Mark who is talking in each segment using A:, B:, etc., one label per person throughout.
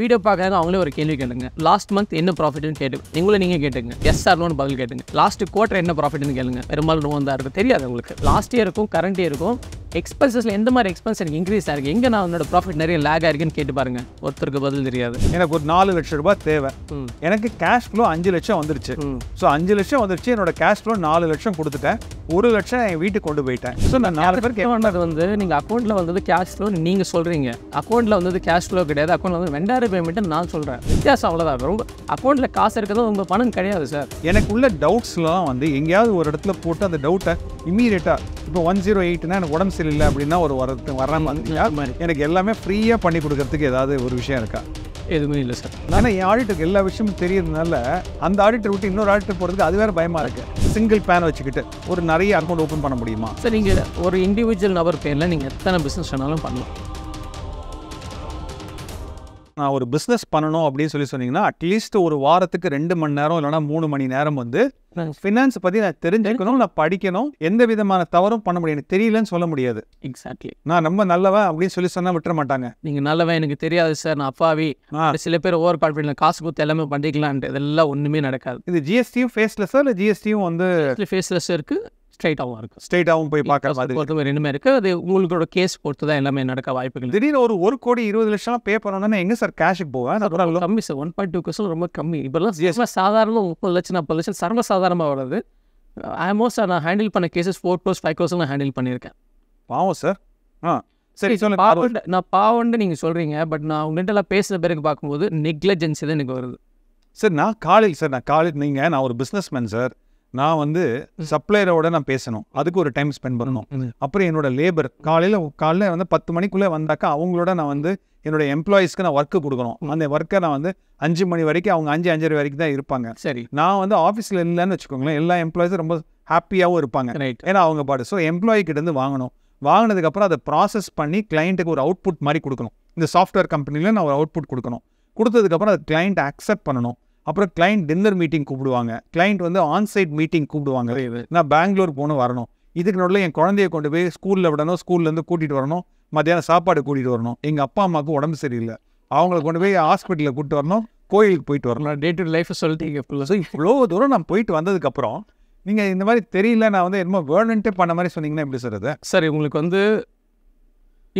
A: video பார்க்குறாங்க அவங்களே ஒரு கேள்வி கேட்டுங்க லாஸ்ட் மந்த் என்ன ப்ராஃபிட்னு கேட்டு நீங்களும் நீங்கள் கேட்டுங்க எஸ் லோன் பதில் கேட்டுங்க லாஸ்ட் குவார்டர் என்ன ப்ராஃபிட்னு கேளுங்க பெரும்பாலும் லோன் தான் இருக்கும் தெரியாது உங்களுக்கு லாஸ்ட் இயருக்கும் கரண்ட் இயருக்கும் எக்ஸ்பென்சஸில் எந்த மாதிரி எக்ஸ்பென்ஸ் எனக்கு இன்க்ரீஸ் ஆகிருக்கு எங்கே நான் என்னோட ப்ராஃபிட் நிறைய லேக் ஆயிருக்குன்னு கேட்டு பாருங்க ஒருத்தருக்கு பதில் தெரியாது
B: எனக்கு ஒரு நாலு லட்சம் ரூபாய் தேவை எனக்கு கேஷ் ஃப்ளோ அஞ்சு லட்சம் வந்துருச்சு ஸோ அஞ்சு லட்சம்
A: வந்துருச்சு என்னோட கேஷ் ஃப்ளோ நாலு லட்சம் கொடுத்துட்டேன் ஒரு லட்சம் என் வீட்டுக்கு கொண்டு போயிட்டேன் ஸோ நான் நாலு பேர் கேட்கறது வந்து நீங்கள் அக்கௌண்ட்டில் வந்தது கேஷ் ஃப்ளோ நீங்கள் சொல்கிறீங்க அக்கௌண்ட்டில் வந்தது கேஷ் ஃப்ளோ கிடையாது அக்கௌண்ட்டில் வந்து வெண்டார் ஆர்ஐ பேமெண்ட்டு நான் சொல்கிறேன் வித்தியாசம் அவ்வளோதான் ரொம்ப அக்கௌண்ட்டில் காசு இருக்கிறது உங்கள் பணம் கிடையாது சார் எனக்கு உள்ள
B: டவுட்ஸ்லாம் வந்து எங்கேயாவது ஒரு இடத்துல போட்டு அந்த டவுட்டை இமீடியட்டாக இப்போ ஒன் ஜீரோ எயிட்னா எனக்கு உடம்பு சரியில்லை அப்படின்னா ஒரு வரத்து மாதிரி எனக்கு எல்லாமே ஃப்ரீயாக பண்ணி கொடுக்கறதுக்கு ஏதாவது ஒரு விஷயம் இருக்கா எதுவுமே இல்லை சார் ஆனால் என் ஆடிட்டருக்கு எல்லா விஷயமும் தெரியறதுனால அந்த ஆடிட்டர் விட்டு இன்னொரு ஆடிட்டர் போகிறதுக்கு அது வேறு பயமாக இருக்குது சிங்கிள் பேன் வச்சுக்கிட்டு ஒரு நிறைய அக்கௌண்ட் ஓப்பன் பண்ண முடியுமா சார் நீங்கள் ஒரு இண்டிவிஜுவல் நபர் பேரில் நீங்கள் எத்தனை பிஸ்னஸ் வேணாலும் பண்ணலாம் நான் ஒரு பிஸ்னஸ் பண்ணணும் அப்படின்னு சொல்லி சொன்னீங்கன்னா அட்லீஸ்ட் ஒரு வாரத்துக்கு ரெண்டு மணி நேரம் இல்லைனா மூணு மணி நேரம் வந்து ஃபினான்ஸ் பற்றி நான் தெரிஞ்சுக்கணும் நான் படிக்கணும் எந்த விதமான தவறும் பண்ண முடியும் தெரியலன்னு சொல்ல முடியாது எக்ஸாக்ட்லி நான் ரொம்ப நல்லவன் அப்படின்னு சொல்லி சொன்னால் விட்டுற மாட்டாங்க
A: நீங்கள் நல்லவன் எனக்கு தெரியாது சார் நான் அப்பாவி சில பேர் ஓவர் கான்ஃபிடன்ஸ் காசு கொடுத்து எல்லாமே பண்ணிக்கலான்ட்டு இதெல்லாம் ஒன்றுமே நடக்காது இது ஜிஎஸ்டியும் ஃபேஸ்லெஸ்ஸா இல்லை ஜிஎஸ்டியும் வந்து ஃபேஸ்லெஸ் இருக்குது ஸ்ட்ரைட்டாகவும் இருக்கும் ஸ்ட்ரெயிட்டாகவும் போய் பார்க்குற மாதிரி பொறுத்த மாதிரி இனிமேல் இருக்குது அது உங்களோட கேஸ் பொறுத்து தான் எல்லாமே நடக்க வாய்ப்புகள் திடீர்னு ஒரு ஒரு கோடி இருபது லட்சம் பே பண்ணணும்னா எங்கே சார் கேஷுக்கு போவேன் கம்மி sir one point two percent ரொம்ப கம்மி இப்போல்லாம் ஜிஎஸ்லாம் சாதாரண முப்பது லட்சம் நாற்பது லட்சம் சர்வசாதாரணமாக வருது ஆல்மோஸ்ட் நான் ஹேண்டில் பண்ண cases four close five close நான் ஹேண்டில் பண்ணியிருக்கேன் பாவம்
B: சார் ஆ
A: சரி பாவண்ட நான் பாவண்டு நீங்கள் சொல்கிறீங்க பட் நான் உங்கள்கிட்ட பேசுகிற பிறகு பார்க்கும்போது நெக்லஜென்சி தான் எனக்கு வருது
B: சார் நான் காலேஜ் சார் நான் காலேஜ் நீங்கள் நான் ஒரு பிஸ்னஸ் மேன் சார் நான் வந்து சப்ளையரோட நான் பேசணும் அதுக்கு ஒரு டைம் ஸ்பெண்ட் பண்ணணும் அப்புறம் என்னோட லேபர் காலையில் காலையில் வந்து பத்து மணிக்குள்ளே வந்தாக்கா அவங்களோட நான் வந்து என்னோட எம்ப்ளாயிஸ்க்கு நான் ஒர்க்கு கொடுக்கணும் அந்த ஒர்க்கை நான் வந்து அஞ்சு மணி வரைக்கும் அவங்க அஞ்சு அஞ்சரை வரைக்கும் தான் இருப்பாங்க சரி நான் வந்து ஆஃபீஸில் இல்லைன்னு வச்சுக்கோங்களேன் எல்லா எம்ப்ளாயிஸும் ரொம்ப ஹாப்பியாகவும் இருப்பாங்க ரைட் ஏன்னா அவங்க பாடு ஸோ எம்ப்ளாயி இருந்து வாங்கணும் வாங்கினதுக்கப்புறம் அதை ப்ராசஸ் பண்ணி கிளைண்ட்டுக்கு ஒரு அவுட்புட் மாதிரி கொடுக்கணும் இந்த சாஃப்ட்வேர் கம்பெனியில் நான் ஒரு அவுட்புட் கொடுக்கணும் கொடுத்ததுக்கப்புறம் அதை கிளைண்ட் அக்செப்ட் பண்ணணும் அப்புறம் கிளைண்ட் டின்னர் மீட்டிங் கூப்பிடுவாங்க கிளைண்ட் வந்து ஆன்சைட் மீட்டிங் கூப்பிடுவாங்க நான் பெங்களூர் போகணும் வரணும் இதுக்கு நடுவில் என் குழந்தைய கொண்டு போய் ஸ்கூலில் விடணும் ஸ்கூல்லேருந்து கூட்டிகிட்டு வரணும் மத்தியானம் சாப்பாடு கூட்டிகிட்டு வரணும் எங்கள் அப்பா அம்மாவுக்கு உடம்பு சரியில்லை அவங்கள கொண்டு போய் ஹாஸ்பிட்டலில் கூப்பிட்டு வரணும் கோயிலுக்கு போயிட்டு வரணும் டே டு லைஃப்பை சொல்லிட்டீங்க ஸோ இவ்வளோ தூரம் நான் போயிட்டு வந்ததுக்கப்புறம் நீங்கள் இந்த மாதிரி தெரியல நான் வந்து என்னமோ வேர்னன்ட்டே பண்ண மாதிரி சொன்னீங்கன்னா எப்படி சார் சரி உங்களுக்கு வந்து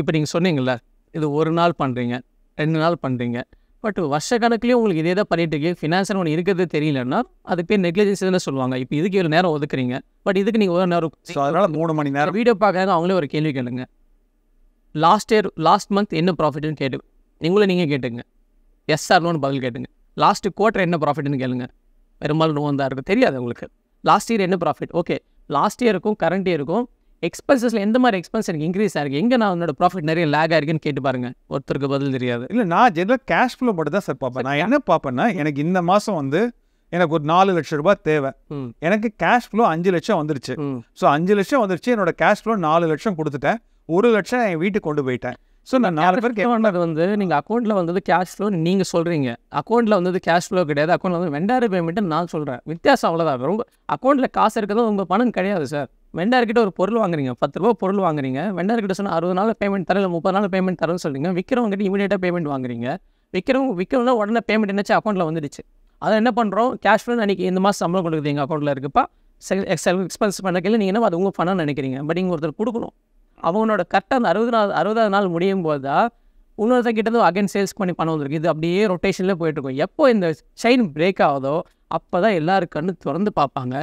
A: இப்போ நீங்கள் சொன்னீங்கள்ல இது ஒரு நாள் பண்ணுறீங்க ரெண்டு நாள் பண்ணுறீங்க பட் வருஷ கணக்குலேயும் உங்களுக்கு இதே தான் பண்ணிட்டு இருக்கீங்க ஃபினான்ஷியல் ஒன்று இருக்கிறது தெரியலன்னா அது பேர் நெக்லிஜென்ஸ் சொல்லுவாங்க இப்போ இதுக்கு இவ்வளோ நேரம் ஒதுக்குறீங்க பட் இதுக்கு நீங்கள் ஒரு நேரம் ஸோ அதனால் மூணு மணி நேரம் வீடியோ பார்க்குறாங்க அவங்களே ஒரு கேள்வி கேளுங்க லாஸ்ட் இயர் லாஸ்ட் மந்த் என்ன ப்ராஃபிட்னு கேட்டு நீங்களும் நீங்கள் கேட்டுங்க எஸ் லோன் பதில் கேட்டுங்க லாஸ்ட் குவார்டர் என்ன ப்ராஃபிட்னு கேளுங்க பெரும்பாலும் நோன் தான் இருக்குது தெரியாது உங்களுக்கு லாஸ்ட் இயர் என்ன ப்ராஃபிட் ஓகே லாஸ்ட் இயருக்கும் கரண்ட் இயருக்கும் எக்ஸ்பென்சஸில் எந்த மாதிரி எக்ஸ்பென்ஸ் எனக்கு இன்க்ரீஸ் ஆகிருக்கு எங்கே நான் என்னோட ப்ராஃபிட் நிறைய லேக் ஆயிருக்குன்னு கேட்டு பாருங்க ஒருத்தருக்கு பதில் தெரியாது
B: இல்லை நான் ஜென்ரல் கேஷ் ஃப்ளோ மட்டும் தான் சார் பார்ப்பேன் நான் என்ன பார்ப்பேன்னா எனக்கு இந்த மாதம் வந்து எனக்கு ஒரு நாலு லட்சம் ரூபாய் தேவை எனக்கு கேஷ் ஃப்ளோ அஞ்சு லட்சம் வந்துருச்சு ஸோ அஞ்சு லட்சம் வந்துருச்சு என்னோட கேஷ் ஃப்ளோ நாலு லட்சம் கொடுத்துட்டேன்
A: ஒரு லட்சம் என் வீட்டுக்கு கொண்டு போயிட்டேன் ஸோ நான் நாலு பேர் கேட்கறது வந்து நீங்கள் அக்கௌண்ட்டில் வந்தது கேஷ் ஃப்ளோ நீங்கள் சொல்கிறீங்க அக்கௌண்ட்டில் வந்தது கேஷ் ஃப்ளோ கிடையாது அக்கௌண்ட்டில் வந்து வெண்டாரு பேமெண்ட்டு நான் சொல்கிறேன் வித்தியாசம் அவ்வளோதான் ரொம்ப அக்கௌண்ட்டில் காசு இருக்கிறது உங்கள் பணம் கிடையாது சார் வெண்டார்கிட்ட ஒரு பொருள் வாங்குறீங்க பத்து ரூபா பொருள் வாங்குறீங்க வெண்டார்கிட்ட சொன்னால் அறுபது நாள் பேமெண்ட் தரேன் இல்லை முப்பது நாள் பேமெண்ட் தரேன்னு சொல்கிறீங்க விற்கிறவங்ககிட்ட இமீடியட்டாக பேமெண்ட் வாங்குறீங்க விற்கிறவங்க விற்கிறவங்க உடனே பேமெண்ட் என்னச்சு அக்கௌண்ட்டில் வந்துடுச்சு அதை என்ன பண்ணுறோம் கேஷ் ஃப்ளோ அன்றைக்கி இந்த மாதம் சம்பளம் கொடுக்குது எங்கள் அக்கௌண்ட்டில் இருக்குப்பா எக்ஸ்பென்ஸ் பண்ணக்கையில் நீங்கள் என்ன அது உங்கள் பணம் நினைக்கிறீங்க பட் நீங்கள் ஒருத்தர் கொடுக்கணும் அவனோட கரெக்டாக அந்த அறுபது நாள் அறுபதாவது நாள் முடியும் போது தான் இன்னொருத்தர் கிட்ட அகைன் சேல்ஸ் பண்ணி பணம் வந்துருக்கு இது அப்படியே ரொட்டேஷனில் போயிட்டுருக்கும் எப்போ இந்த செயின் பிரேக் ஆகுதோ அப்போ தான் எல்லாரும் கண்ணு திறந்து பார்ப்பாங்க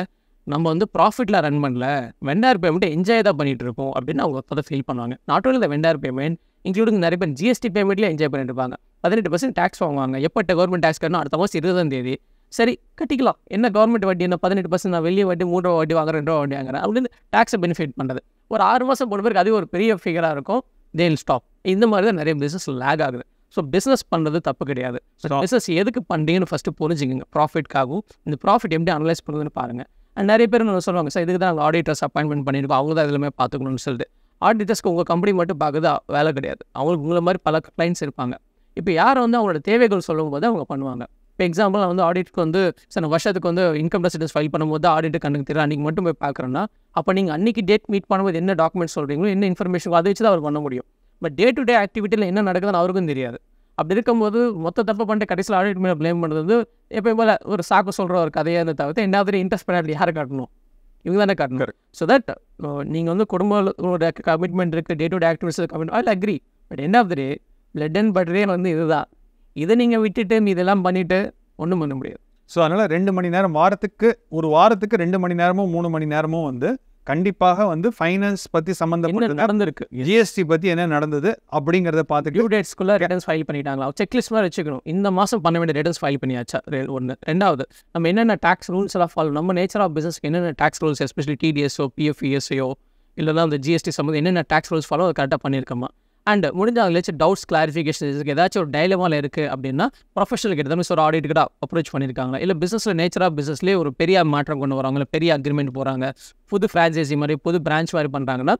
A: நம்ம வந்து ப்ராஃபிட்டில் ரன் பண்ணல வெண்டார் பேமெண்ட்டை என்ஜாய் தான் பண்ணிகிட்டு இருக்கோம் அப்படின்னு அவங்க அப்போ தான் ஃபீல் பண்ணுவாங்க நாட் ஓன்லி இந்த வெண்டார் பேமெண்ட் இன்க்ளூடிங் நிறைய பேர் ஜிஎஸ்டி பேமெண்ட்லேயே என்ஜாய் பண்ணிட்டு இருப்பாங்க பதினெட்டு பர்சன்ட் டேக்ஸ் வாங்குவாங்க எப்போ கவர்மெண்ட் டேக்ஸ் கட்டணும் அடுத்த மாதம் இருபதாம் தேதி சரி கட்டிக்கலாம் என்ன கவர்மெண்ட் வட்டி என்ன பதினெட்டு பர்சன்ட் நான் வெளியே வட்டி மூணு வட்டி வாங்குறேன் ரெண்டு வட்டி வாங்குறேன் அப்படின்னு டேக்ஸை பெனிஃபிட் பண்ணுறது ஒரு ஆறு மாதம் போன பிறகு அது ஒரு பெரிய ஃபிகராக இருக்கும் தேல் ஸ்டாப் இந்த மாதிரி தான் நிறைய பிஸ்னஸ் லேக் ஆகுது ஸோ பிஸ்னஸ் பண்ணுறது தப்பு கிடையாது ஸோ பிஸ்னஸ் எதுக்கு பண்ணுறீங்கன்னு ஃபஸ்ட்டு புரிஞ்சுக்கோங்க ப்ராஃபிட்காகவும் இந்த ப்ராஃபிட் எப்படி அனலைஸ் பண்ணுதுன்னு பாருங்கள் அண்ட் நிறைய பேர் நான் சொல்லுவாங்க சார் இதுக்கு தான் நாங்கள் ஆடிட்டர்ஸ் அப்பாயின்மெண்ட் பண்ணியிருக்கோம் அவங்க தான் இதுலமே பார்த்துக்கணும்னு சொல்லிட்டு ஆடிட்டர்ஸ்க்கு உங்கள் கம்பெனி மட்டும் பார்க்குறது வேலை கிடையாது அவங்களுக்கு உங்களை மாதிரி பல கிளைண்ட்ஸ் இருப்பாங்க இப்போ யாரை வந்து அவங்களோட தேவைகள் சொல்லும் போது அவங்க பண்ணுவாங்க இப்போ எக்ஸாம்பிள் நான் வந்து ஆடிட்டுக்கு வந்து சார் வருஷத்துக்கு வந்து இன்கம் டெசிடஸ் ஃபைல் பண்ணும்போது தான் ஆடிட் கண்ணுக்கு தெரியல அன்றைக்கி மட்டும் போய் பார்க்குறேன்னா அப்போ நீங்கள் அன்றைக்கி டேட் மீட் பண்ணும்போது என்ன டாக்குமெண்ட் சொல்கிறீங்களோ என்ன இன்ஃபர்மேஷன் அதை வச்சு தான் அவர் பண்ண முடியும் பட் டே டு டே ஆக்டிவிட்டியில் என்ன நடக்குதுன்னு அவருக்கும் தெரியாது அப்படி இருக்கும்போது மொத்த தப்பு பண்ணிட்டு கடைசியில் ஆடிட் மேலே ப்ளேம் பண்ணுறது எப்போயும் போல் ஒரு சாக்கு சொல்கிற ஒரு கதையாக இருந்த தவிர்த்து என்ன இன்ட்ரெஸ்ட் பண்ணி யாரை காட்டணும் இவங்க தானே காட்டணும் ஸோ தட் நீங்கள் வந்து குடும்பத்தோட கமிட்மெண்ட் இருக்குது day to day activities commitment I agree but என்ன ஆஃப் டே பிளட் அண்ட் பட்டரே வந்து இதுதான் இதை நீங்கள் விட்டுட்டு இதெல்லாம் பண்ணிவிட்டு ஒன்றும் பண்ண முடியாது ஸோ அதனால் ரெண்டு மணி நேரம் வாரத்துக்கு ஒரு வாரத்துக்கு
B: ரெண்டு மணி நேரமோ மூணு மணி நேரமோ வந்து கண்டிப்பாக வந்து ஃபைனான்ஸ் பற்றி சம்மந்தம் நடந்திருக்கு
A: ஜிஎஸ்டி பற்றி என்ன நடந்தது அப்படிங்கிறத பார்த்து டியூ டேட்ஸ்க்குள்ளே ரிட்டர்ன்ஸ் ஃபைல் பண்ணிட்டாங்களா செக்லிஸ்ட் மாதிரி வச்சுக்கணும் இந்த மாதம் பண்ண வேண்டிய ரிட்டர்ன்ஸ் ஃபைல் பண்ணியாச்சா ஒன்று ரெண்டாவது நம்ம என்னென்ன டேக்ஸ் ரூல்ஸ் எல்லாம் ஃபாலோ நம்ம நேச்சர் ஆஃப் பிஸ்னஸ்க்கு என்னென்ன டேக்ஸ் ரூல்ஸ் எஸ்பெஷலி டிடிஎஸ்ஓ பிஎஃப்இஎஸ்ஐயோ இல்லைனா அந்த ஜிஎஸ்டி சம்மந்தம் என்னென்ன டேக்ஸ் ரூல்ஸ் ஃபாலோ அதை கரெக்டாக பண்ணியிருக்கோமா அண்ட் முடிஞ்சால் ஏதாச்சும் டவுட்ஸ் கிளாரிஃபிகேஷன் இருக்குது ஏதாச்சும் ஒரு டைலமால் இருக்குது அப்படின்னா ப்ரொஃபஷனல் கிட்ட தான் ஒரு ஆடிட் கிட்ட அப்ரோச் பண்ணியிருக்காங்க இல்லை பிஸ்னஸில் நேச்சராக பிஸ்னஸ்லேயே ஒரு பெரிய மாற்றம் கொண்டு வராங்க இல்லை பெரிய அக்ரிமெண்ட் போகிறாங்க புது ஃப்ரான்ச்சைசி மாதிரி புது பிரான்ச் மாதிரி பண்ணுறாங்கன்னா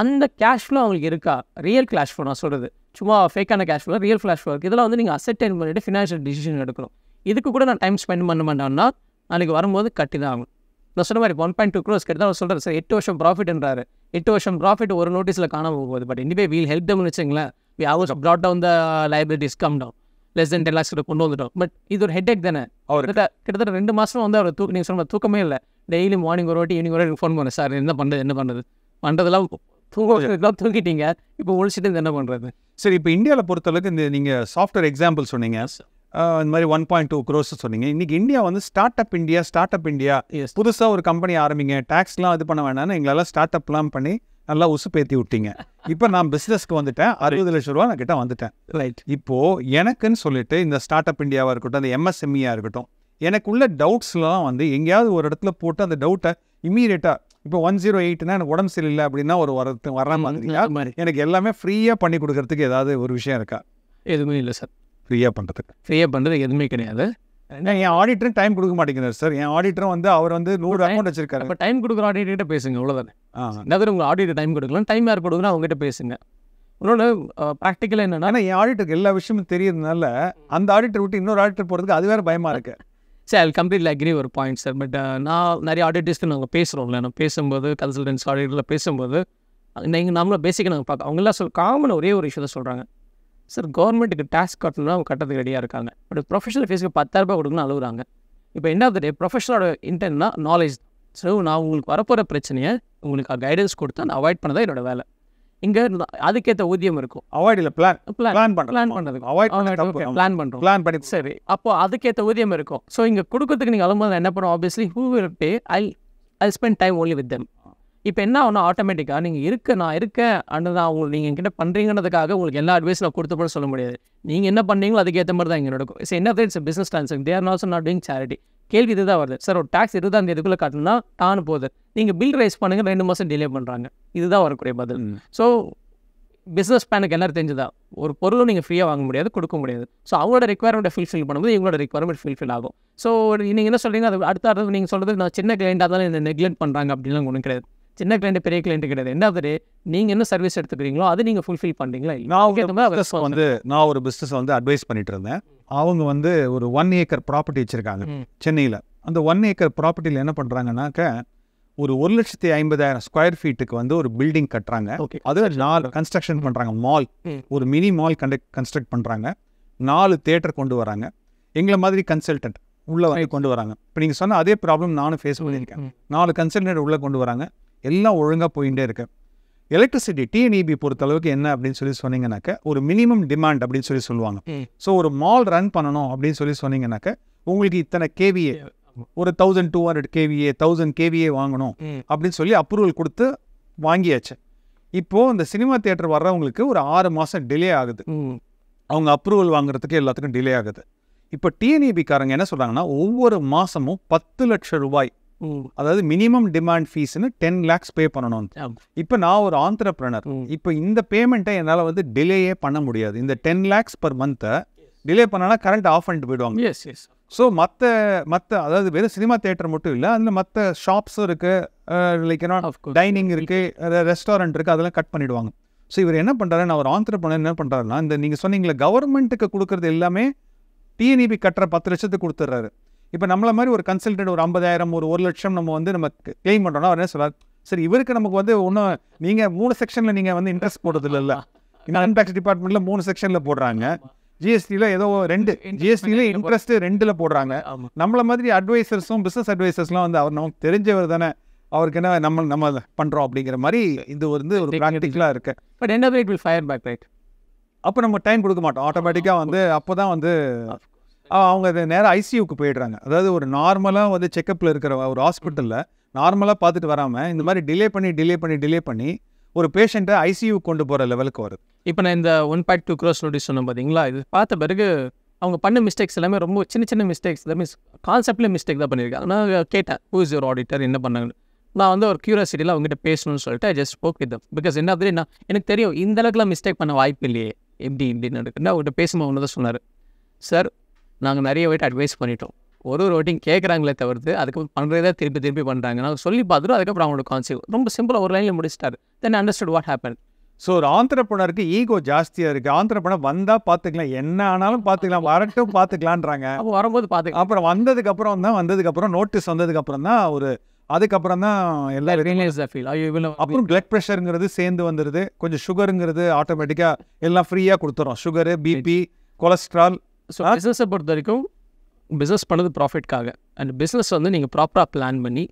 A: அந்த கேஷ் ஃப்ளோ அவங்களுக்கு இருக்கா ரியல் கிளாஷ் ஃபோ நான் சொல்கிறது சும்மா ஃபேக்கான கேஷ் ஃப்ளோ ரியல் ஃப்ளாஷ் ஃபோ இதெல்லாம் வந்து நீங்கள் அசெட்டைன் டைம் பண்ணிவிட்டு ஃபினான்ஷியல் டிசிஷன் எடுக்கணும் இதுக்கு கூட நான் டைம் ஸ்பெண்ட் பண்ண மாட்டேன்னா நாளைக்கு வரும்போது கட்டி தான் ஆகும் நான் சொன்ன மாதிரி ஒன் பாயிண்ட் டூ க்ரோஸ் கிட்ட தான் சொல்கிறார் சார் எட்டு வருஷம் ப்ராஃபிட்ன்றாரு எட்டு வருஷம் ப்ராஃபிட் ஒரு நோட்டீஸில் காணாமல் போகுது பட் இனிமே வீல் ஹெல்ப் டவுன் வச்சுங்களேன் we have brought down the liabilities come down less than ten lakhs கொண்டு வந்துட்டோம் பட் இது ஒரு ஹெட் ஏக் தானே அவர் கிட்டத்தட்ட ரெண்டு மாதம் வந்து அவர் தூக்க நீங்கள் சொன்ன தூக்கமே இல்லை டெய்லி மார்னிங் ஒரு வாட்டி ஈவினிங் ஒரு ஃபோன் பண்ணேன் சார் என்ன பண்ணுறது என்ன பண்ணுறது பண்ணுறதெல்லாம் தூக்கம் தூக்கிட்டீங்க இப்போ ஒழிச்சிட்டு என்ன பண்ணுறது சரி
B: இப்போ இந்தியாவில் பொறுத்தளவுக்கு இந்த நீங்கள் சாஃப்ட்வேர் எக்ஸாம்பிள் சொன்னீங்க இந்த மாதிரி ஒன் பாயிண்ட் டூ க்ரோஸ் சொன்னீங்க இன்றைக்கி இந்தியா வந்து start up India start up India புதுசாக ஒரு கம்பெனி ஆரம்பிங்க டேக்ஸ்லாம் இது பண்ண வேணாம்னு எங்களால் ஸ்டார்ட் அப்லாம் பண்ணி நல்லா உசு பேத்தி விட்டீங்க இப்போ நான் பிஸ்னஸ்க்கு வந்துட்டேன் அறுபது லட்ச ரூபா நான் கிட்ட வந்துட்டேன் ரைட் இப்போது எனக்குன்னு சொல்லிட்டு இந்த ஸ்டார்ட் அப் இந்தியாவாக இருக்கட்டும் அந்த எம்எஸ்எம்இயாக e இருக்கட்டும் எனக்குள்ள டவுட்ஸ்லாம் வந்து எங்கேயாவது ஒரு இடத்துல போட்டு அந்த டவுட்டை இம்மீடியட்டாக இப்போ ஒன் ஜீரோ எயிட்னா எனக்கு உடம்பு சரியில்லை அப்படின்னா ஒரு வரத்து வர மாதிரி எனக்கு எல்லாமே ஃப்ரீயாக பண்ணி கொடுக்கறதுக்கு ஏதாவது ஒரு விஷயம் இருக்கா எதுவுமே இல்லை சார் ஃப்ரீயாக பண்ணுறதுக்கு ஃப்ரீயாக பண்ணுறது எதுவுமே கிடையாது என் ஆடிட்டரும் டைம் கொடுக்க மாட்டேங்கிறார் சார் என் ஆடிட்டரும் வந்து அவர் வந்து நூறு
A: அமௌண்ட் வச்சிருக்காரு இப்போ டைம் கொடுக்குற ஆடிட்டர்கிட்ட பேசுங்க அவ்வளோதானே அதாவது உங்கள் ஆடிட்டர் டைம் கொடுக்கலாம் டைம் யார் கொடுக்குன்னா அவங்ககிட்ட பேசுங்க இன்னொன்று ப்ராக்டிக்கலாக என்னென்னா என் ஆடிட்டருக்கு எல்லா விஷயமும் தெரியறதுனால அந்த
B: ஆடிட்டர் விட்டு இன்னொரு ஆடிட்டர் போகிறதுக்கு அது வேறு பயமாக இருக்குது
A: சார் ஐ கம்ப்ளீட்லி அக்ரி ஒரு பாயிண்ட் சார் பட் நான் நிறைய ஆடிட்டர்ஸ்க்கு நாங்கள் இல்லை நான் பேசும்போது கன்சல்டன்ஸ் ஆடிட்டரில் பேசும்போது நீங்கள் நம்மளை பேசிக்க நாங்கள் பார்க்க எல்லாம் சொல் காமன் ஒரே ஒரு விஷயத்த சொல்கிறாங்க சார் கவர்மெண்ட்டுக்கு டேக்ஸ் கட்டணும்னா அவங்க கட்டுறதுக்கு ரெடியாக இருக்காங்க பட் ப்ரொஃபஷனல் ஃபீஸ்க்கு பத்தாயிரரூபா கொடுக்கணும்னு அழுகுறாங்க இப்போ என்ன ஆஃப் டே ப்ரொஃபஷனலோட இன்டென்னா நாலேஜ் ஸோ நான் உங்களுக்கு வரப்போகிற பிரச்சனையை உங்களுக்கு கைடன்ஸ் கொடுத்து நான் அவாய்ட் பண்ணதான் என்னோட வேலை இங்கே அதுக்கேற்ற ஊதியம் இருக்கும் அவாய்ட் இல்லை பிளான் பிளான் பண்ணுறோம் பிளான் பண்ணுறதுக்கு அவாய்ட் பிளான் பண்ணுறோம் பிளான் பண்ணி சரி அப்போ அதுக்கேற்ற ஊதியம் இருக்கும் ஸோ இங்கே கொடுக்கறதுக்கு நீங்கள் அலும்போது என்ன பண்ணுவோம் obviously who will pay I I spend time only with them இப்போ என்ன ஆகணும் ஆட்டோமேட்டிக்காக நீங்கள் இருக்க நான் இருக்கேன் அண்டு நான் உங்களுக்கு நீங்கள் என்கிட்ட பண்ணுறீங்கிறதுக்காக உங்களுக்கு எல்லா அட்வைஸ் நான் கொடுத்து கூட சொல்ல முடியாது நீங்கள் என்ன பண்ணுறீங்களோ அதுக்கேற்ற மாதிரி தான் இங்கே நடக்கும் சரி என்ன it's business transaction they're also not doing charity கேள்வி இது தான் வருது சார் ஒரு டேக்ஸ் இருபதாம் தேதிக்குள்ளே காட்டணும்னா டான்னு போகுது நீங்கள் பில் ரைஸ் பண்ணுங்கள் ரெண்டு மாதம் டிலே பண்ணுறாங்க இதுதான் வரக்கூடிய பதில் ஸோ பிஸ்னஸ் பேனுக்கு எல்லாரும் தெரிஞ்சதா ஒரு பொருளும் நீங்கள் ஃப்ரீயாக வாங்க முடியாது கொடுக்க முடியாது ஸோ அவங்களோட ரெக்குவயர்மெண்ட்டை ஃபில்ஃபில் பண்ணும்போது எங்களோட ரெக்யர்மெண்ட் ஃபில்ஃபில் ஆகும் ஸோ நீங்கள் என்ன சொல்கிறீங்க அது அடுத்த அடுத்து நீங்கள் சொல்கிறது நான் சின்ன கிளைண்டாக தான் இந்த நெக்லெக்ட் பண்ணுறாங்க அப்படின்லாம் ஒன்றும் கிடையாது சின்ன கிளைண்ட் பெரிய கிளைண்ட் கிடையாது என்ன ஆஃப் நீங்கள் என்ன சர்வீஸ் எடுத்துக்கிறீங்களோ அதை நீங்கள் ஃபுல்ஃபில் பண்ணுறீங்களா
B: நான் வந்து நான் ஒரு பிஸ்னஸ் வந்து அட்வைஸ் பண்ணிட்டு இருந்தேன் அவங்க வந்து ஒரு ஒன் ஏக்கர் ப்ராப்பர்ட்டி வச்சுருக்காங்க சென்னையில் அந்த ஒன் ஏக்கர் ப்ராப்பர்ட்டியில் என்ன பண்ணுறாங்கன்னாக்க ஒரு ஒரு லட்சத்தி ஐம்பதாயிரம் ஸ்கொயர் ஃபீட்டுக்கு வந்து ஒரு பில்டிங் கட்டுறாங்க அது நாலு கன்ஸ்ட்ரக்ஷன் பண்ணுறாங்க மால் ஒரு மினி மால் கண்டக்ட் கன்ஸ்ட்ரக்ட் பண்ணுறாங்க நாலு தேட்டர் கொண்டு வராங்க எங்களை மாதிரி கன்சல்டன்ட் உள்ளே வந்து கொண்டு வராங்க இப்போ நீங்கள் சொன்ன அதே ப்ராப்ளம் நானும் ஃபேஸ் பண்ணியிருக்கேன் நாலு கன்சல்டன்ட் உள்ளே கொண்டு வராங்க எல்லாம் ஒழுங்காக போயிட்டே இருக்கு எலக்ட்ரிசிட்டி டிஎன்இபி e பொறுத்தளவுக்கு என்ன அப்படின்னு சொல்லி சொன்னீங்கன்னாக்க ஒரு மினிமம் டிமாண்ட் அப்படின்னு சொல்லி சொல்லுவாங்க ஸோ ஒரு மால் ரன் பண்ணணும் அப்படின்னு சொல்லி சொன்னீங்கனாக்க உங்களுக்கு இத்தனை கேவிஏ ஒரு thousand two hundred KVA thousand KVA வாங்கணும் அப்படின்னு சொல்லி அப்ரூவல் கொடுத்து வாங்கியாச்சு இப்போது இந்த சினிமா தியேட்டர் வர்றவங்களுக்கு ஒரு ஆறு மாதம் டிலே ஆகுது அவங்க அப்ரூவல் வாங்குறதுக்கு எல்லாத்துக்கும் டிலே ஆகுது இப்போ டிஎன்இபிக்காரங்க e என்ன சொல்கிறாங்கன்னா ஒவ்வொரு மாதமும் பத்து லட்சம் ரூபாய் அதாவது மினிமம் டிமாண்ட் ஃபீஸ்னு டென் லேக்ஸ் பே பண்ணணும் இப்போ நான் ஒரு ஆந்திரப்ரனர் இப்போ இந்த பேமெண்ட்டை என்னால் வந்து டிலேயே பண்ண முடியாது இந்த டென் லேக்ஸ் பர் மந்த்தை டிலே பண்ணனா கரண்ட் ஆஃப் பண்ணிட்டு போயிடுவாங்க எஸ் எஸ் ஸோ மற்ற மற்ற அதாவது வெறும் சினிமா தேட்டர் மட்டும் இல்லை அதில் மற்ற ஷாப்ஸும் இருக்குது லைக் டைனிங் இருக்குது ரெஸ்டாரண்ட் இருக்குது அதெல்லாம் கட் பண்ணிவிடுவாங்க ஸோ இவர் என்ன பண்ணுறாரு நான் ஒரு பண்ண என்ன பண்ணுறாருன்னா இந்த நீங்கள் சொன்னீங்களே கவர்மெண்ட்டுக்கு கொடுக்குறது எல்லாமே டிஎன்இபி e கட்டுற பத்து லட்சத்துக்கு கொடுத்துட்றாரு இப்போ நம்மளை மாதிரி ஒரு கன்சல்டன்ட் ஒரு ஐம்பதாயிரம் ஒரு ஒரு லட்சம் நம்ம வந்து நம்ம கிளைம் பண்ணுறோம்னா அவர் என்ன சொல்கிறார் சரி இவருக்கு நமக்கு வந்து ஒன்றும் நீங்கள் மூணு செக்ஷனில் நீங்கள் வந்து இன்ட்ரெஸ்ட் போடுறது இல்லைல்ல இன்னும் இன்டாக்ஸ் டிபார்ட்மெண்ட்டில் மூணு செக்ஷனில் போடுறாங்க ஜிஎஸ்டியில் ஏதோ ரெண்டு ஜிஎஸ்டியில் இன்ட்ரெஸ்ட்டு ரெண்டில் போடுறாங்க நம்மளை மாதிரி அட்வைசர்ஸும் பிஸ்னஸ் அட்வைசர்ஸ்லாம் வந்து அவர் நமக்கு தெரிஞ்சவர் தானே அவருக்கு என்ன நம்ம நம்ம பண்ணுறோம் அப்படிங்கிற மாதிரி இது வந்து ஒரு ப்ராக்டிக்கலாக இருக்கு
A: but and it will fire back right
B: அப்போ நம்ம டைம் கொடுக்க மாட்டோம் ஆட்டோமேட்டிக்காக வந்து அப்போ தான் வந்து அவங்க நேராக ஐசியூக்கு போயிடுறாங்க அதாவது ஒரு நார்மலாக வந்து செக்கப்பில் இருக்கிற ஒரு ஹாஸ்பிட்டலில் நார்மலாக பார்த்துட்டு வராமல் இந்த மாதிரி டிலே பண்ணி டிலே பண்ணி டிலே பண்ணி ஒரு பேஷண்ட்டை ஐசியூ கொண்டு
A: போகிற லெவலுக்கு வருது இப்போ நான் இந்த one point two crores notice சொன்னேன் பார்த்தீங்களா இது பார்த்த பிறகு அவங்க பண்ண மிஸ்டேக்ஸ் எல்லாமே ரொம்ப சின்ன சின்ன மிஸ்டேக்ஸ் எல்லாமே கான்செப்ட்லேயே மிஸ்டேக் தான் பண்ணியிருக்காங்க நான் கேட்டேன் ஹூ இஸ் யுவர் ஆடிட்டர் என்ன பண்ணாங்க நான் வந்து ஒரு க்யூரியாசிட்டியில் அவங்ககிட்ட பேசணும்னு சொல்லிட்டு I just spoke with because என்ன அப்படி நான் எனக்கு தெரியும் இந்த அளவுக்குலாம் மிஸ்டேக் பண்ண வாய்ப்பு இல்லையே எப்படி இப்படின்னு இருக்குன்னு அவங்ககிட்ட பேசும்போது ஒன்று தான் சொன்னார் சார் நாங்கள் நிறைய வாட்டி அட்வைஸ் பண்ணிட்டோம் ஒரு ஒரு வாட்டிங் கேட்குறாங்களே தவிர்த்து அதுக்கு பண்ணுறதே திருப்பி திருப்பி பண்ணுறாங்க நாங்கள் சொல்லி பார்த்துட்டு அதுக்கப்புறம் அவங்களோட கான்செப்ட் ரொம்ப சிம்பிளாக ஒரு லைனில் முடிச்சிட்டாரு then understood what happen so
B: ஒரு ஆந்திரப்பனருக்கு ஈகோ ஜாஸ்தியாக இருக்குது ஆந்திரப்பணம் வந்தால் பார்த்துக்கலாம் என்ன ஆனாலும் பார்த்துக்கலாம் வரட்டும் பார்த்துக்கலான்றாங்க அப்போ வரும்போது பார்த்துக்கலாம் அப்புறம் வந்ததுக்கப்புறம் தான் வந்ததுக்கப்புறம் நோட்டீஸ் வந்ததுக்கப்புறம் தான் ஒரு அதுக்கப்புறம் தான் எல்லா ஃபீல் அப்புறம் பிளட் ப்ரெஷருங்கிறது சேர்ந்து வந்துடுது கொஞ்சம்
A: சுகருங்கிறது ஆட்டோமேட்டிக்காக எல்லாம் ஃப்ரீயாக கொடுத்துறோம் சுகரு பிபி கொலஸ்ட்ரால் ஸோ பிஸ்னஸை பொறுத்த வரைக்கும் பிஸ்னஸ் பண்ணது ப்ராஃபிட்காக அண்ட் பிஸ்னஸ் வந்து நீங்கள் ப்ராப்பராக பிளான் பண்ணி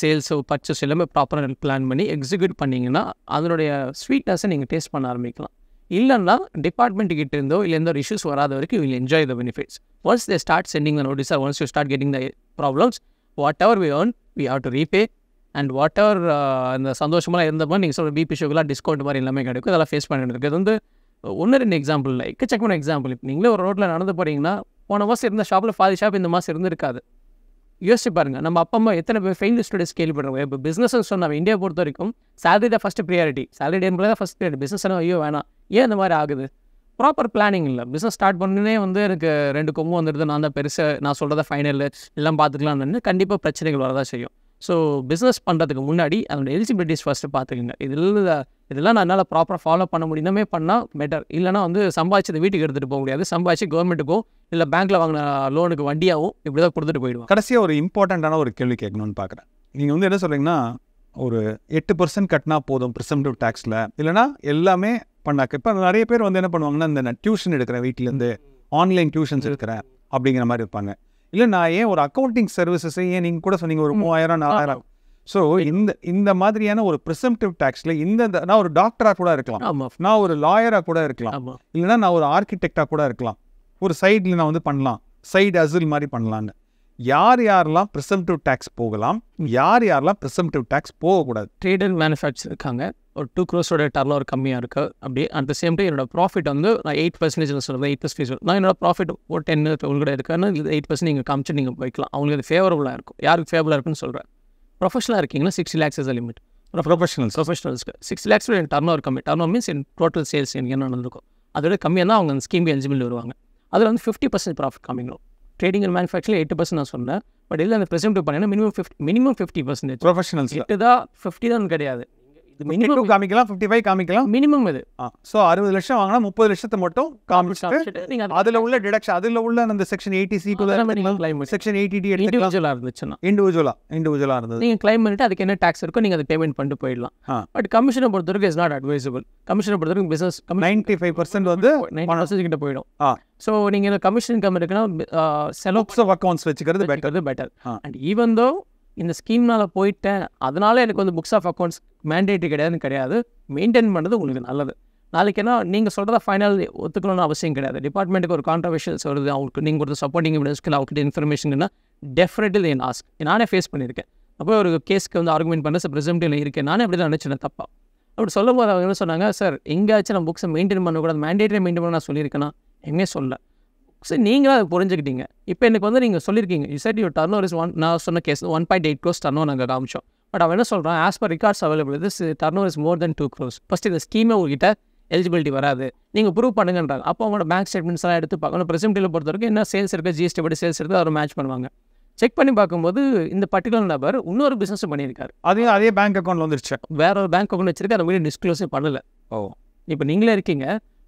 A: சேல்ஸோ பர்ச்சேஸ் எல்லாமே ப்ராப்பராக பிளான் பண்ணி எக்ஸிக்யூட் பண்ணிங்கன்னா அதனுடைய ஸ்வீட்னஸை நீங்கள் டேஸ்ட் பண்ண ஆரம்பிக்கலாம் இல்லைன்னா டிபார்ட்மெண்ட்டு கிட்ட இருந்தோ இல்லை எந்த ஒரு இஷ்யூஸ் வராத வரைக்கும் will enjoy the benefits once they start sending the notice or once you start getting the problems whatever we earn we have to repay and whatever அந்த சந்தோஷமாக இருந்தப்போ நீங்கள் சொல்கிற பிபி ஷோக்கெலாம் டிஸ்கவுண்ட் மாதிரி எல்லாமே கிடைக்கும் அதெல்லாம் ஃபேஸ் பண்ணிட்டு இருக்குது இது வந்து ஒன்று ரெண்டு எக்ஸாம்பிள் இல்லை எக்கச்சக்கமான எக்ஸாம்பிள் இப்போ நீங்களே ஒரு ரோட்டில் நடந்து போகிறீங்கன்னா போன மாதம் இருந்த ஷாப்பில் பாதி ஷாப் இந்த மாதம் இருந்திருக்காது யோசிச்சு பாருங்கள் நம்ம அப்பா அம்மா எத்தனை பேர் ஃபெயில் ஸ்டூடெண்ட்ஸ் கேள்விப்படுறோம் இப்போ பிஸ்னஸ் சொன்னால் இந்தியா பொறுத்த வரைக்கும் சேலரி தான் ஃபஸ்ட்டு ப்ரியாரிட்டி சேலரி டேம்பில் தான் ஃபஸ்ட் ப்ரியாரிட்டி பிஸ்னஸ் ஐயோ வேணாம் ஏன் இந்த மாதிரி ஆகுது ப்ராப்பர் பிளானிங் இல்லை பிஸ்னஸ் ஸ்டார்ட் பண்ணுனே வந்து எனக்கு ரெண்டு கொம்பு வந்துடுது நான் தான் பெருசாக நான் சொல்கிறத ஃபைனல் எல்லாம் பார்த்துக்கலாம்னு கண்டிப்பாக பிரச்சனைகள் வரதான் செய்யும் ஸோ பிஸ்னஸ் பண்ணுறதுக்கு முன்னாடி அதனுடைய எலிஜிபிலிட்டிஸ் ஃபஸ்ட்டு பார்த்துக்கோங்க இதில் இதெல்லாம் நான் என்னால் ப்ராப்பராக ஃபாலோ பண்ண முடியுமே பண்ணால் பெட்டர் இல்லைனா வந்து சம்பாதிச்சதை வீட்டுக்கு எடுத்துகிட்டு போக முடியாது சம்பாதிச்சு கவர்மெண்ட்டுக்கும் இல்லை பேங்க்கில் வாங்கின லோனுக்கு வண்டியாகவும் இப்படி தான் கொடுத்துட்டு போயிடுவோம்
B: கடைசியாக ஒரு இம்பார்ட்டண்ட்டான ஒரு கேள்வி கேட்கணும்னு பார்க்குறேன் நீங்கள் வந்து என்ன சொல்கிறீங்கன்னா ஒரு எட்டு பர்சன்ட் கட்டினா போதும் ப்ரிசம்டிவ் டேக்ஸில் இல்லைனா எல்லாமே பண்ணாக்க இப்போ நிறைய பேர் வந்து என்ன பண்ணுவாங்கன்னா இந்த நான் டியூஷன் எடுக்கிறேன் வீட்டிலேருந்து ஆன்லைன் டியூஷன்ஸ் எடுக்கிறேன் அப்படிங்கிற மாதிரி இருப்பாங்க இல்லை நான் ஏன் ஒரு அக்கௌண்டிங் சர்வீசஸை ஏன் நீங்கள் கூட சொன்னீங்க ஒரு மூவாயிரம் நாலாயிரம் ஸோ இந்த இந்த மாதிரியான ஒரு ப்ரிசம்டிவ் டேக்ஸில் இந்த நான் ஒரு டாக்டராக கூட இருக்கலாம் நான் ஒரு லாயராக கூட இருக்கலாம் இல்லைனா நான் ஒரு ஆர்கிடெக்டாக கூட இருக்கலாம் ஒரு சைடில் நான் வந்து பண்ணலாம் சைடு அசில் மாதிரி பண்ணலான்னு யார் யாரெல்லாம் ப்ரிசம்டிவ் டேக்ஸ் போகலாம்
A: யார் யாரெல்லாம் ப்ரிசம்டிவ் டேக்ஸ் போகக்கூடாது ட்ரேட் அண்ட் மேனுஃபேக்சர் இருக்காங்க ஒரு டூ க்ரோஸோட ஒரு கம்மியாக இருக்குது அப்படி அட் த சேம் டைம் என்னோட ப்ராஃபிட் வந்து நான் எயிட் பர்சன்டேஜ் சொல்லுவேன் எயிட் பர்சன்டேஜ் நான் என்னோட ப்ராஃபிட் ஒரு டென் உங்களுக்கு இது எயிட் பர்சன்ட் நீங்கள் காமிச்சு நீங்கள் வைக்கலாம் அவங்களுக்கு அது ஃபேவரபுளாக இருக்கும் யாருக்கு ஃபேவரபுளாக இருக்குன்னு சொல்கிறேன் ப்ரொஃபஷனலாக இருக்கீங்கன்னா sixty lakhs is limit professional ப்ரொஃபஷனல்ஸ்க்கு சிக்ஸ் லேக்ஸ் என் டர்ன் ஓவர் கம்மி டர்ன் ஓவர் மீன்ஸ் என் டோட்டல் சேல்ஸ் எனக்கு என்ன நடந்திருக்கும் அதோட கம்மியாக தான் அவங்க அந்த ஸ்கீம் எலிஜிபிள் வருவாங்க அதில் வந்து ஃபிஃப்டி பர்சன்ட் ப்ராஃபிட் காமிக்கணும் ட்ரேடிங் அண்ட் மேனுஃபேக்சரிங் எட்டு பர்சன்ட் நான் சொன்னேன் பட் இல்லை அந்த ப்ரெசென்ட் பண்ணிங்கன்னா minimum fifty minimum fifty percentage professionals எட்டு தான் ஃபிஃப்டி தான் கிடையாது மினிமம் காமிக்கலாம் ஃபிஃப்டி ஃபைவ் காமிக்கலாம்
B: மினிமம் இது ஸோ அறுபது லட்சம் வாங்கினா முப்பது லட்சத்தை மட்டும் காமிச்சுட்டு அதில் உள்ள டிடக்ஷன் அதில்
A: உள்ள அந்த section eighty C section eighty D இண்டிவிஜுவலாக இருந்துச்சுன்னா இண்டிவிஜுவலாக இண்டிவிஜுவலாக இருந்தது நீங்கள் கிளைம் பண்ணிட்டு அதுக்கு என்ன டேக்ஸ் இருக்கோ நீங்கள் அதை பேமெண்ட் பண்ணிட்டு போயிடலாம் பட் கமிஷனை பொறுத்தவரைக்கும் இஸ் நாட் அட்வைசபிள் கமிஷனை பொறுத்தவரைக்கும் பிஸ்னஸ் நைன்ட்டி ஃபைவ் பர்சன்ட் வந்து பர்சன்ட் கிட்ட போயிடும் ஸோ நீங்கள் கமிஷன் கம் இருக்குன்னா செலவு அக்கௌண்ட்ஸ் வச்சுக்கிறது better better and even though இந்த ஸ்கீம்னால் போயிட்டேன் அதனால் எனக்கு வந்து புக்ஸ் ஆஃப் அக்கௌண்ட்ஸ் மேண்டேட்டு கிடையாதுன்னு கிடையாது மெயின்டைன் பண்ணுறது உங்களுக்கு நல்லது நாளைக்கு என்ன நீங்கள் சொல்கிறத ஃபைனல் ஒத்துக்கணும்னு அவசியம் கிடையாது டிபார்ட்மெண்ட்டுக்கு ஒரு கான்ட்ரவர்ஷியல்ஸ் வருது அவங்களுக்கு நீங்கள் கொடுத்த சப்போர்ட்டிங் எவிடன்ஸ்க்கு அவங்ககிட்ட இன்ஃபர்மேஷன்னா டெஃபினெட்லி என் ஆஸ்க் நானே ஃபேஸ் பண்ணியிருக்கேன் அப்போ ஒரு கேஸ்க்கு வந்து ஆர்குமெண்ட் பண்ண சார் ப்ரெசென்ட்டில் இருக்கேன் நானே அப்படி தான் நினச்சினேன் தப்பா அப்படி சொல்லும் போது அவங்க என்ன சொன்னாங்க சார் எங்கேயாச்சும் நம்ம புக்ஸை மெயின்டைன் பண்ணக்கூடாது மேண்டேட்டரை மெயின்டைன் பண்ண நான் சொல்லியிருக்கேன்னா எங்கே சொல்லலை சரி நீங்களும் அதை புரிஞ்சுக்கிட்டீங்க இப்போ எனக்கு வந்து நீங்கள் சொல்லியிருக்கீங்க you said you turnover is one நான் சொன்ன case one point eight gross turnover நாங்கள் காமிச்சோம் பட் அவன் என்ன சொல்கிறான் ஆஸ் பர் ரிகார்ட்ஸ் அவைலபிள் இது turnover is more than two gross first இந்த ஸ்கீமே உங்ககிட்ட எலிஜிபிலிட்டி வராது நீங்கள் ப்ரூவ் பண்ணுங்கன்றாங்க அப்போ அவங்களோட பேங்க் ஸ்டேட்மெண்ட்ஸ் எல்லாம் எடுத்து பார்க்கணும் ப்ரெசென்டில் பொறுத்த வரைக்கும் என்ன சேல்ஸ் இருக்குது ஜிஎஸ்டி படி சேல்ஸ் இருக்குது அவர் மேட்ச் பண்ணுவாங்க செக் பண்ணி பார்க்கும்போது இந்த பர்டிகுலர் நபர் இன்னொரு பிஸ்னஸ் பண்ணியிருக்காரு அதே அதே பேங்க் அக்கௌண்ட்டில் வந்துருச்சு வேற ஒரு பேங்க் அக்கௌண்ட் வச்சிருக்கு அதை முடியும் டிஸ்க்ளோஸே பண்ணலை ஓ இப்போ நீங்களே இருக்கீங்க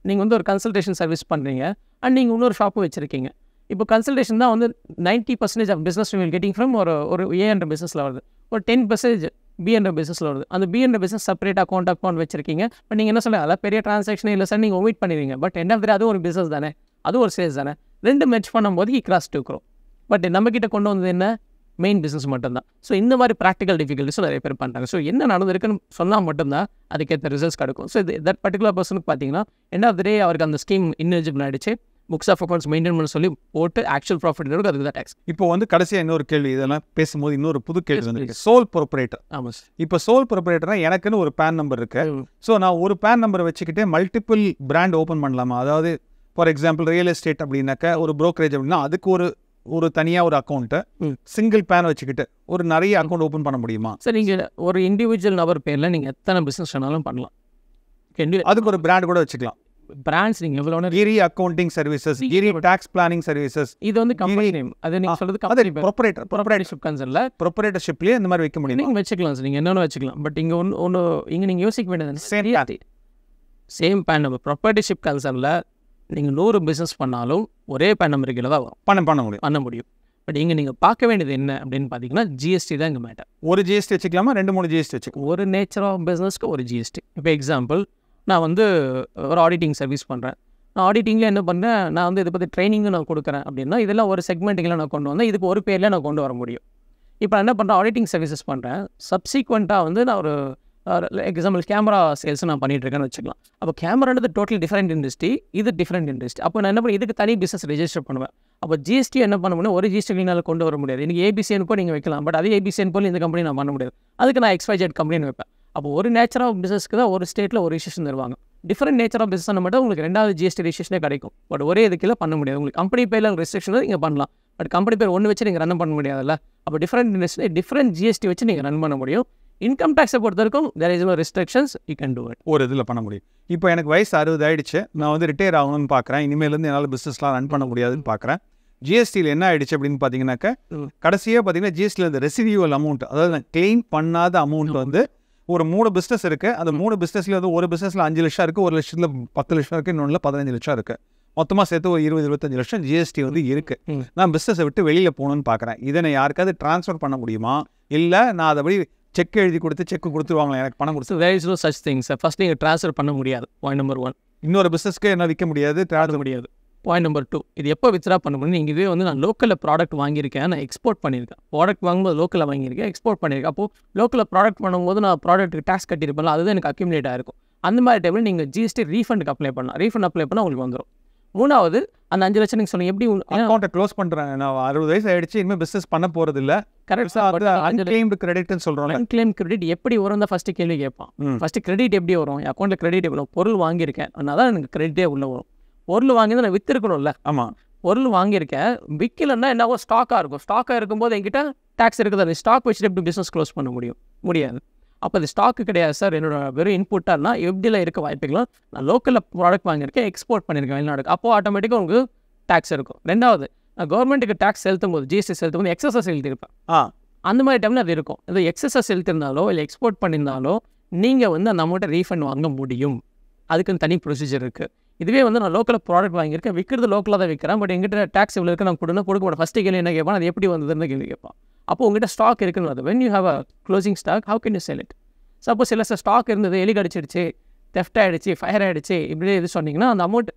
A: நீங்கள் வந்து ஒரு கன்சல்டேஷன் சர்வீஸ் பண்ணுறீங்க அண்ட் நீங்கள் இன்னொரு ஷாப்பும் வச்சுருக்கீங்க இப்போ கன்சல்டேஷன் தான் வந்து ninety percentage of business will getting from ஒரு ஒரு ஏ பிஸ்னஸில் வருது ஒரு டென் பர்சன்டேஜ் பி என்ற பிஸ்னஸில் வருது அந்த பி என்ற பிஸ்னஸ் செப்பரேட் அக்கௌண்ட் அக்கௌண்ட் வச்சிருக்கீங்க பட் நீங்கள் என்ன சொல்ல அதெல்லாம் பெரிய ட்ரான்சாக்ஷன் இல்லை சார் நீங்கள் ஒமிட் பண்ணிடுவீங்க பட் என்ன ஆஃப் அது ஒரு பிஸ்னஸ் தானே அது ஒரு சேல்ஸ் தானே ரெண்டு மெச் பண்ணும்போது ஹி கிராஸ் டூக்குறோம் பட் நம்மக்கிட்ட கொண்டு வந்தது என்ன மெயின் பிஸ்னஸ் மட்டும்தான் ஸோ இந்த மாதிரி ப்ராக்டிக்கல் டிஃபிகல்ட்டிஸும் நிறைய பேர் பண்ணுறாங்க ஸோ என்ன நடந்திருக்குன்னு சொன்னால் மட்டும்தான் அதுக்கேற்ற ரிசல்ட்ஸ் கிடைக்கும் ஸோ இது தட் பர்டிகுலர் பர்சனுக்கு பார்த்தீங்கன்னா என்ன ஆஃப் டே அவருக்கு அந்த ஸ்கீம் இன்னெலிஜிபிள் ஆகிடுச்சு புக்ஸ் ஆஃப் அக்கௌண்ட்ஸ் மெயின்டைன் பண்ண சொல்லி போட்டு ஆக்சுவல் ப்ராஃபிட் இருக்கும் அதுக்கு தான் டேக்ஸ்
B: இப்போ வந்து கடைசியாக இன்னொரு கேள்வி இதெல்லாம் பேசும்போது இன்னொரு புது கேள்வி வந்து சோல் ப்ரொப்ரேட்டர் ஆமாம் சார் இப்போ சோல் ப்ரொப்ரேட்டர்னா எனக்குன்னு ஒரு பேன் நம்பர் இருக்கு ஸோ நான் ஒரு பேன் நம்பர் வச்சுக்கிட்டே மல்டிபிள் பிராண்ட் ஓப்பன் பண்ணலாமா அதாவது ஃபார் எக்ஸாம்பிள் ரியல் எஸ்டேட் அப்படின்னாக்க ஒரு ப்ரோக்கரேஜ் அப்படின்னா அதுக்கு ஒரு ஒரு தனியாக ஒரு அக்கௌண்ட்டை சிங்கிள் பேன் வச்சுக்கிட்டு ஒரு நிறைய அக்கௌண்ட் ஓப்பன்
A: பண்ண முடியுமா சார் நீங்கள் ஒரு இண்டிவிஜுவல் நபர் பேரில் நீங்கள் எத்தனை பிஸ்னஸ் வேணாலும் பண்ணலாம் அதுக்கு ஒரு பிராண்ட் கூட வச்சுக்கலாம் பிராண்ட்ஸ் நீங்கள் எவ்வளோ Giri accounting services Giri tax planning services இது வந்து கம்பெனி நேம் அது நீங்கள் சொல்கிறது கம்பெனி ப்ரொப்பரேட்டர் ப்ரொப்பரேட்டர்ஷிப் கன்சர்னில் ப்ரொப்பரேட்டர்ஷிப்லேயே இந்த மாதிரி வைக்க முடியும் நீங்கள் வச்சுக்கலாம் சார் நீங்கள் என்னென்ன வச்சுக்கலாம் பட் இங்கே ஒன்று ஒன்று இங்கே நீங்கள் யோசிக்க வேண்டியது சேம் சேம் பேன் நம்ம ப்ரொப்பரேட்டர்ஷிப் கன்சர்னில் நீங்கள் நூறு பிஸ்னஸ் பண்ணாலும் ஒரே பேன் நம்பருக்கில் தான் வரும் பண்ண பண்ண முடியும் பண்ண முடியும் பட் இங்கே நீங்கள் பார்க்க வேண்டியது என்ன அப்படின்னு பார்த்தீங்கன்னா ஜிஎஸ்டி தான் இங்கே மேட்டர் ஒரு ஜிஎஸ்டி வச்சுக்கலாமா ரெண்டு மூணு ஜிஎஸ்டி வச்சுக்கலாம் ஒரு நேச்சர் ஆஃப் பிஸ்னஸ்க்கு ஒரு ஜிஎஸ்டி இப்போ எக்ஸாம்பிள் நான் வந்து ஒரு ஆடிட்டிங் சர்வீஸ் பண்ணுறேன் நான் ஆடிட்டிங்கில் என்ன பண்ணுறேன் நான் வந்து இதை பற்றி ட்ரைனிங்கும் நான் கொடுக்குறேன் அப்படின்னா இதெல்லாம் ஒரு செக்மெண்ட்டுங்களை நான் கொண்டு வந்தேன் இதுக்கு ஒரு பேரில் நான் கொண்டு வர முடியும் இப்போ நான் என்ன பண்ணுறேன் ஆடிட்டிங் சர்வீசஸ் பண்ணுறேன் சப்சிக்வெண்ட்டாக வந்து நான் ஒரு எக்ஸாம்பிள் கேமரா சேல்ஸ் நான் இருக்கேன்னு வச்சுக்கலாம் அப்போ கேமரான்றது டோட்டல் டிஃப்ரெண்ட் இண்டஸ்ட்ரி இது டிஃப்ரெண்ட் இண்டஸ்ட்ரி அப்போ நான் என்ன பண்ணி இதுக்கு தனி பிஸ்னஸ் ரெஜிஸ்டர் பண்ணுவேன் அப்போ ஜிஎஸ்டி என்ன பண்ண முடியும் ஒரு ஜிஎஸ்டினால் கொண்டு வர முடியாது இன்றைக்கி ஏபிசிஎன் போல் நீங்கள் வைக்கலாம் பட் அதே ஏபிசிஎன் போல் இந்த கம்பெனி நான் பண்ண முடியாது அதுக்கு நான் ஜெட் கம்பெனி வைப்பேன் அப்போ ஒரு நேச்சர் ஆஃப் பிஸ்னஸ்க்கு தான் ஒரு ஸ்டேட்டில் ஒரு ரிஜிஸ்டர் தருவாங்க டிஃப்ரெண்ட் நேச்சர் ஆஃப் பிஸ்னஸ் மட்டும் உங்களுக்கு ரெண்டாவது ஜிஎஸ்டி ரிஜிஸ்டரே கிடைக்கும் பட் ஒரே இதுக்கில் பண்ண முடியாது உங்களுக்கு கம்பெனி பேரில் ரெஸ்ட்ரிக்ஷன் நீங்கள் பண்ணலாம் பட் கம்பெனி பேர் ஒன்று வச்சு நீங்கள் ரன் பண்ண முடியாதுல்ல அப்போ டிஃப்ரெண்ட் இண்டஸ்ட்ரி டிஃப்ரெண்ட் ஜிஎஸ்டி வச்சு நீங்கள் ரன் பண்ண முடியும் இன்கம் டேக்ஸை பொறுத்த வரைக்கும் there is restrictions you can do it
B: ஒரு இதில் பண்ண முடியும் இப்போ எனக்கு வயசு அறுபது ஆயிடுச்சு நான் வந்து ரிட்டையர் ஆகணும்னு பார்க்குறேன் இனிமேலேருந்து என்னால் பிஸ்னஸ்லாம் ரன் பண்ண முடியாதுன்னு பார்க்குறேன் ஜிஎஸ்டியில் என்ன ஆயிடுச்சு அப்படின்னு பார்த்தீங்கன்னாக்க கடைசியாக பார்த்தீங்கன்னா ஜிஎஸ்டியில் இந்த ரெசிடியூவல் அமௌண்ட் அதாவது நான் கிளைம் பண்ணாத அமௌண்ட் வந்து ஒரு மூணு பிஸ்னஸ் இருக்குது அந்த மூணு பிஸ்னஸில் வந்து ஒரு பிஸ்னஸில் அஞ்சு லட்சம் இருக்குது ஒரு லட்சத்தில் பத்து லட்சம் இருக்குது இன்னொன்றுல பதினஞ்சு லட்சம் இருக்குது மொத்தமாக சேர்த்து ஒரு இருபது இருபத்தஞ்சு லட்சம் ஜிஎஸ்டி வந்து இருக்குது நான் பிஸ்னஸை விட்டு வெளியில் போகணுன்னு பார்க்குறேன் இதை நான் யாருக்காவது ட்ரான்ஸ்ஃபர் பண்ண முடியுமா இல்லை
A: நான் அதை படி செக் எழுதி கொடுத்து செக் கொடுத்துருவாங்களே எனக்கு பணம் கொடுத்து where is no such things first நீங்கள் ட்ரான்ஸ்ஃபர் பண்ண முடியாது பாயிண்ட் நம்பர் ஒன் இன்னொரு பிஸ்னஸ்க்கு என்ன விற்க முடியாது ட்ராவல் முடியாது பாயிண்ட் நம்பர் டூ இது எப்போ வித்ரா பண்ண முடியும் நீங்கள் வந்து நான் லோக்கலில் ப்ராடக்ட் வாங்கியிருக்கேன் நான் எக்ஸ்போர்ட் பண்ணியிருக்கேன் ப்ராடக்ட் வாங்கும்போது லோக்கலில் வாங்கியிருக்கேன் எக்ஸ்போர்ட் பண்ணியிருக்கேன் அப்போது லோக்கலில் ப்ராடக்ட் பண்ணும்போது நான் ப்ராடக்ட்டுக்கு டேக்ஸ் கட்டியிருப்பேன் அதுதான் எனக்கு அக்யூமிலேட் ஆயிருக்கும் அந்த மாதிரி டைமில் நீங்கள் ஜிஎஸ்டி ரீஃபண்டுக்கு அப்ளை பண்ணலாம் ரீஃபண்ட் அப்ளை பண்ணால் உங்களுக்கு வந்துடும் மூணாவது அந்த அஞ்சு லட்சம் நீங்கள் சொன்னீங்க எப்படி அக்கௌண்ட்டை க்ளோஸ் பண்ணுறேன் நான் அறுபது வயசு ஆயிடுச்சு இனிமேல் பிசினஸ் பண்ண போகிறது இல்லை கரெக்டாக கிரெடிட்னு சொல்கிறோம் அன்கிளைம் கிரெடிட் எப்படி வரும் தான் ஃபஸ்ட்டு கேள்வி கேட்பான் ஃபஸ்ட்டு கிரெடிட் எப்படி வரும் என் கிரெடிட் எவ்வளோ பொருள் வாங்கியிருக்கேன் அதனால எனக்கு கிரெடிட்டே உள்ள வரும் பொருள் வாங்கி நான் விற்றுருக்கணும்ல ஆமாம் பொருள் வாங்கியிருக்கேன் விற்கலன்னா என்னவோ ஸ்டாக்காக இருக்கும் ஸ்டாக்காக இருக்கும்போது என்கிட்ட டேக்ஸ் இருக்குது ஸ்டாக் வச்சுட்டு எப்படி பிஸ்னஸ் க்ளோஸ் பண்ண முடியும் முடியாது அப்போ அது ஸ்டாக்கு கிடையாது சார் என்னோட வெறும் இன்புட்டானா எல்லாம் இருக்க வாய்ப்புகளும் நான் லோக்கலில் ப்ராடக்ட் வாங்கியிருக்கேன் எக்ஸ்போர்ட் பண்ணியிருக்கேன் வெளிநாடுக்கு அப்போது ஆட்டோமேட்டிக்காக உங்களுக்கு டேக்ஸ் இருக்கும் ரெண்டாவது நான் கவர்மெண்ட்டுக்கு டேக்ஸ் செலுத்தும் போது ஜிஎஸ்டி செலுத்தும் போது எக்ஸசஸ் எழுதியிருப்பேன் ஆ அந்த மாதிரி டைமில் அது இருக்கும் இது எக்ஸசஸ் செலுத்திருந்தாலோ இல்லை எக்ஸ்போர்ட் பண்ணியிருந்தாலோ நீங்கள் வந்து அந்த அமௌண்ட்டை ரீஃபண்ட் வாங்க முடியும் அதுக்குன்னு தனி ப்ரொசீஜர் இருக்குது இதுவே வந்து நான் லோக்கல் ப்ராடக்ட் வாங்கியிருக்கேன் விற்கிறது லோக்கலாக தான் விற்கிறேன் பட் எங்கிட்ட டேக்ஸ் இவ்வளோ இருக்குது நான் கொடுனா கொடுக்க மாட்டேன் ஃபஸ்ட்டு கேள்வி என்ன கேட்பான் அது எப்படி வந்ததுன்னு கேள்வி கேட்பான் அப்போ உங்ககிட்ட ஸ்டாக் இருக்குன்னு வருது when you have a closing stock how can you sell it suppose இல்லை சார் ஸ்டாக் இருந்தது எலி கடிச்சிடுச்சு தெஃப்ட் ஆகிடுச்சு ஃபயர் ஆகிடுச்சு இப்படி எது சொன்னீங்கன்னா அந்த அமௌண்ட்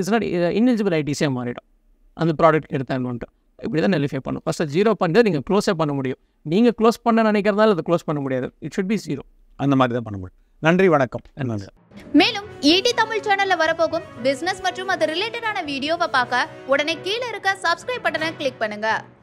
A: இஸ் நாட் இன்எலிஜிபிள் ஐடிஸே மாறிடும் அந்த ப்ராடக்ட் எடுத்த அமௌண்ட்டு இப்படி தான் நெலிஃபை பண்ணும் ஃபஸ்ட்டு ஜீரோ பண்ணிட்டு நீங்கள் க்ளோஸே பண்ண முடியும் நீங்கள் க்ளோஸ் பண்ண நினைக்கிறதால அதை க்ளோஸ் பண்ண முடியாது இட் ஷுட் பி ஜீரோ அந்த மாதிரி தான் பண்ண முடியும் நன்றி வணக்கம் மேலும் ஈடி e தமிழ் சேனல்ல வரப்போகும் பிசினஸ் மற்றும் அது ரிலேட்டடான வீடியோவை பார்க்க உடனே கீழே இருக்க சப்ஸ்கிரைப் பட்டனை கிளிக் பண்ணுங்க